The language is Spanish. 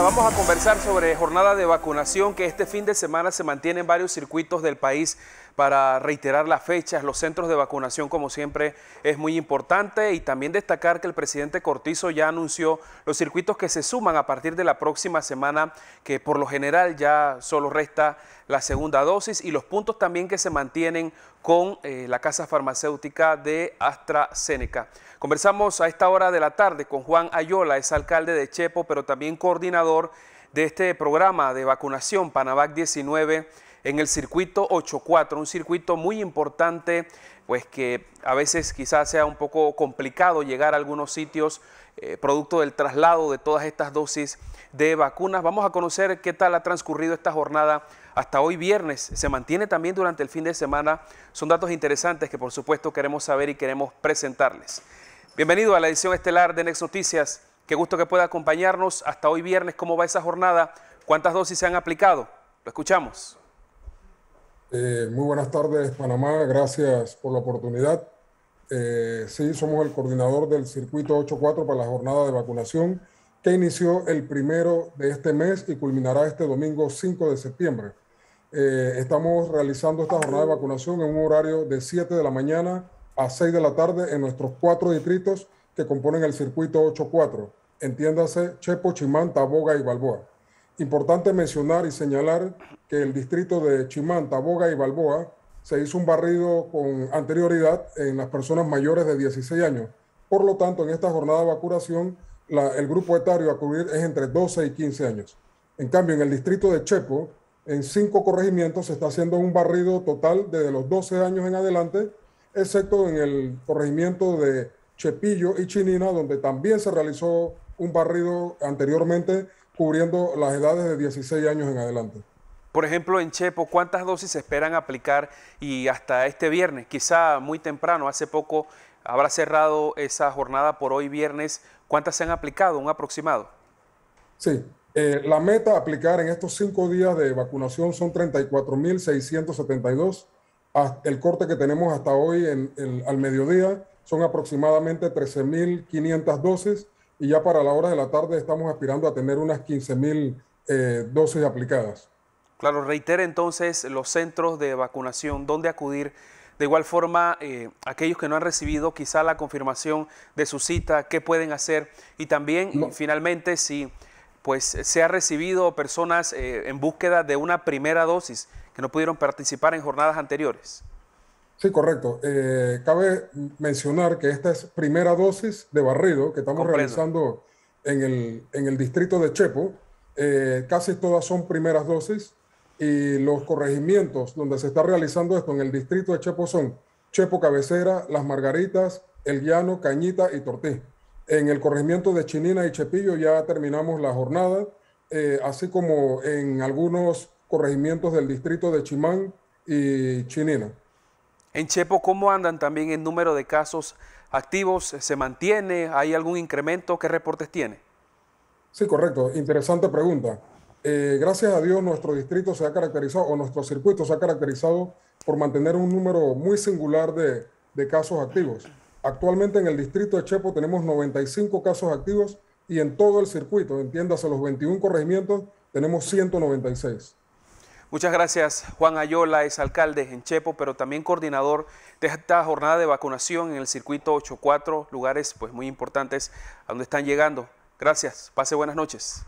vamos a conversar sobre jornada de vacunación que este fin de semana se mantiene en varios circuitos del país para reiterar las fechas, los centros de vacunación como siempre es muy importante y también destacar que el presidente Cortizo ya anunció los circuitos que se suman a partir de la próxima semana, que por lo general ya solo resta la segunda dosis y los puntos también que se mantienen con eh, la casa farmacéutica de AstraZeneca. Conversamos a esta hora de la tarde con Juan Ayola, es alcalde de Chepo, pero también coordinador de este programa de vacunación Panavac 19 en el circuito 84, un circuito muy importante, pues que a veces quizás sea un poco complicado llegar a algunos sitios, eh, producto del traslado de todas estas dosis de vacunas. Vamos a conocer qué tal ha transcurrido esta jornada hasta hoy viernes. Se mantiene también durante el fin de semana. Son datos interesantes que por supuesto queremos saber y queremos presentarles. Bienvenido a la edición estelar de Next Noticias. Qué gusto que pueda acompañarnos hasta hoy viernes. ¿Cómo va esa jornada? ¿Cuántas dosis se han aplicado? Lo escuchamos. Eh, muy buenas tardes, Panamá. Gracias por la oportunidad. Eh, sí, somos el coordinador del circuito 8.4 para la jornada de vacunación que inició el primero de este mes y culminará este domingo 5 de septiembre. Eh, estamos realizando esta jornada de vacunación en un horario de 7 de la mañana a 6 de la tarde en nuestros cuatro distritos que componen el circuito 8.4. Entiéndase, Chepo, Chimán, Taboga y Balboa. Importante mencionar y señalar que el distrito de Chimán, Taboga y Balboa se hizo un barrido con anterioridad en las personas mayores de 16 años. Por lo tanto, en esta jornada de vacunación, el grupo etario a cubrir es entre 12 y 15 años. En cambio, en el distrito de Chepo, en cinco corregimientos se está haciendo un barrido total desde los 12 años en adelante, excepto en el corregimiento de Chepillo y Chinina, donde también se realizó un barrido anteriormente cubriendo las edades de 16 años en adelante. Por ejemplo, en Chepo, ¿cuántas dosis se esperan aplicar y hasta este viernes? Quizá muy temprano, hace poco habrá cerrado esa jornada por hoy viernes. ¿Cuántas se han aplicado? Un aproximado. Sí, eh, la meta aplicar en estos cinco días de vacunación son 34.672. El corte que tenemos hasta hoy al mediodía son aproximadamente 13.500 dosis y ya para la hora de la tarde estamos aspirando a tener unas 15 mil eh, dosis aplicadas. Claro, reitera entonces los centros de vacunación, dónde acudir. De igual forma, eh, aquellos que no han recibido quizá la confirmación de su cita, qué pueden hacer. Y también, finalmente, si pues se ha recibido personas eh, en búsqueda de una primera dosis que no pudieron participar en jornadas anteriores. Sí, correcto. Eh, cabe mencionar que esta es primera dosis de barrido que estamos realizando en el, distrito de Chepo. Eh, casi todas son primeras dosis y los corregimientos donde se está realizando esto en el distrito de Chepo son Chepo Cabecera, Las Margaritas, El Llano, Cañita y Tortí. En el corregimiento de Chinina y Chepillo ya terminamos la jornada, eh, así como en algunos corregimientos del distrito de Chimán y Chinina. En Chepo, ¿cómo andan también el número de casos activos? ¿Se mantiene? ¿Hay algún incremento? ¿Qué reportes tiene? Sí, correcto. Interesante pregunta. Eh, gracias a Dios nuestro distrito se ha caracterizado, o nuestro circuito se ha caracterizado por mantener un número muy singular de, de casos activos. Actualmente en el distrito de Chepo tenemos 95 casos activos y en todo el circuito, entiéndase los 21 corregimientos, tenemos 196. Muchas gracias, Juan Ayola, es alcalde en Chepo, pero también coordinador de esta jornada de vacunación en el circuito 84, lugares pues muy importantes a donde están llegando. Gracias, pase buenas noches.